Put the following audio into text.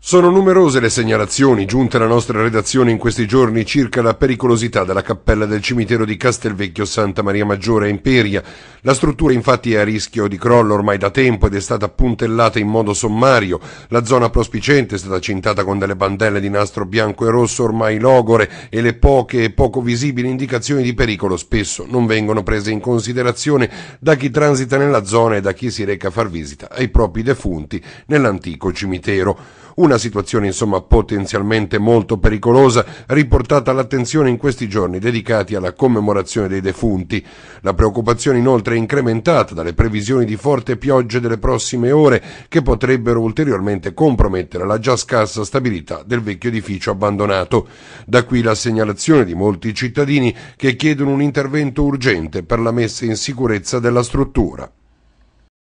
Sono numerose le segnalazioni giunte alla nostra redazione in questi giorni circa la pericolosità della cappella del cimitero di Castelvecchio Santa Maria Maggiore a Imperia. La struttura infatti è a rischio di crollo ormai da tempo ed è stata puntellata in modo sommario. La zona prospicente è stata cintata con delle bandelle di nastro bianco e rosso ormai logore e le poche e poco visibili indicazioni di pericolo spesso non vengono prese in considerazione da chi transita nella zona e da chi si reca a far visita ai propri defunti nell'antico cimitero. Una una situazione insomma potenzialmente molto pericolosa riportata all'attenzione in questi giorni dedicati alla commemorazione dei defunti. La preoccupazione inoltre è incrementata dalle previsioni di forte piogge delle prossime ore che potrebbero ulteriormente compromettere la già scarsa stabilità del vecchio edificio abbandonato. Da qui la segnalazione di molti cittadini che chiedono un intervento urgente per la messa in sicurezza della struttura.